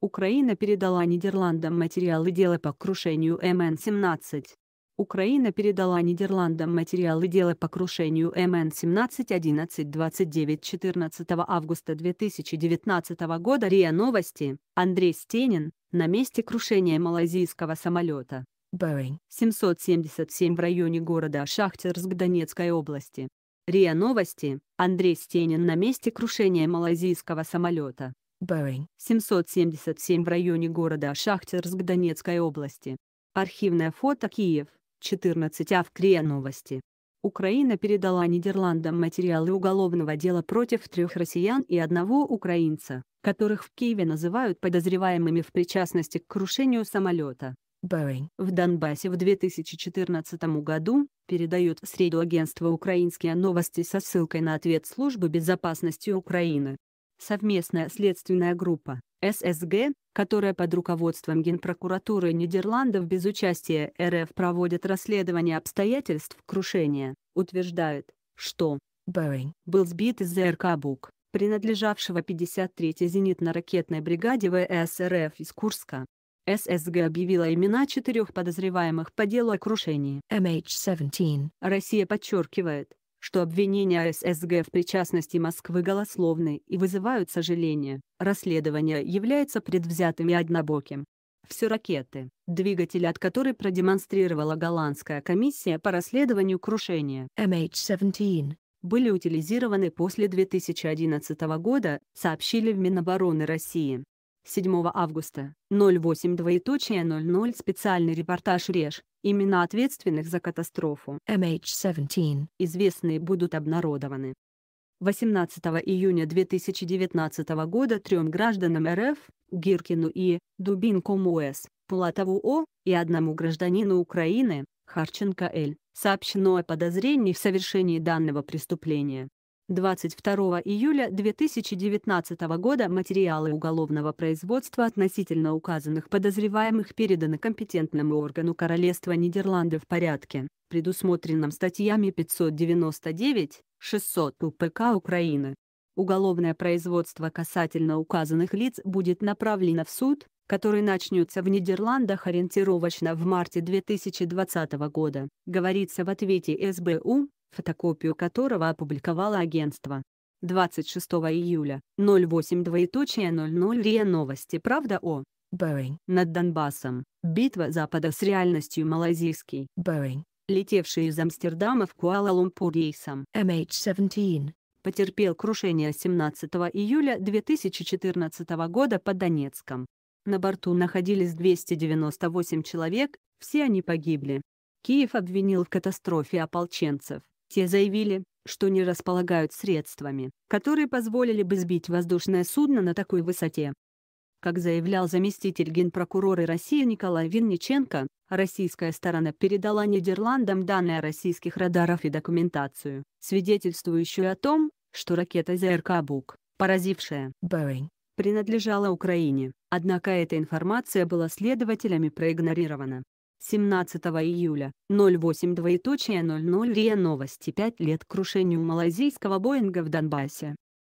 Украина передала Нидерландам материалы дела по крушению МН-17. Украина передала Нидерландам материалы дела по крушению МН-17 11-29-14 августа 2019 года РИА Новости, Андрей Стенин, на месте крушения малазийского самолета. Boeing 777 в районе города Шахтерск Донецкой области. РИА Новости, Андрей Стенин на месте крушения малазийского самолета. Boeing 777 в районе города Шахтерск Донецкой области. Архивное фото Киев, 14 Авкрия новости. Украина передала Нидерландам материалы уголовного дела против трех россиян и одного украинца, которых в Киеве называют подозреваемыми в причастности к крушению самолета. Boeing в Донбассе в 2014 году, передает среду агентства «Украинские новости» со ссылкой на ответ Службы безопасности Украины совместная следственная группа ССГ, которая под руководством Генпрокуратуры Нидерландов без участия РФ проводит расследование обстоятельств крушения, утверждает, что Boeing был сбит из ЗРК «Бук», принадлежавшего 53-й зенитно-ракетной бригаде ВС РФ из Курска. ССГ объявила имена четырех подозреваемых по делу о крушении. MH17. Россия подчеркивает, что обвинения ССГ в причастности Москвы голословны и вызывают сожаление, расследование является предвзятым и однобоким. Все ракеты, двигатель от которой продемонстрировала голландская комиссия по расследованию крушения MH17, были утилизированы после 2011 года, сообщили в Минобороны России. 7 августа, 08 специальный репортаж «Реж», Имена ответственных за катастрофу MH17 известные будут обнародованы. 18 июня 2019 года трем гражданам РФ, Гиркину и Дубинку Муэс, Пулатову О и одному гражданину Украины, Харченко Л, сообщено о подозрении в совершении данного преступления. 22 июля 2019 года материалы уголовного производства относительно указанных подозреваемых переданы компетентному органу Королевства Нидерланды в порядке, предусмотренном статьями 599, 600 УПК Украины. Уголовное производство касательно указанных лиц будет направлено в суд, который начнется в Нидерландах ориентировочно в марте 2020 года, говорится в ответе СБУ, фотокопию которого опубликовало агентство. 26 июля, 08 двоеточие 00 РИА Новости Правда о Боинг над Донбассом, битва Запада с реальностью малазийский Боинг летевший из Амстердама в Куала-Лумпур рейсом MH17 потерпел крушение 17 июля 2014 года под Донецком. На борту находились 298 человек, все они погибли. Киев обвинил в катастрофе ополченцев. Те заявили, что не располагают средствами, которые позволили бы сбить воздушное судно на такой высоте. Как заявлял заместитель генпрокурора России Николай Винниченко, российская сторона передала Нидерландам данные российских радаров и документацию, свидетельствующую о том, что ракета ЗРК «Бук», поразившая Boeing, принадлежала Украине, однако эта информация была следователями проигнорирована. 17 июля, 08 двоеточие 00 РИА Новости 5 лет крушению малазийского Боинга в Донбассе.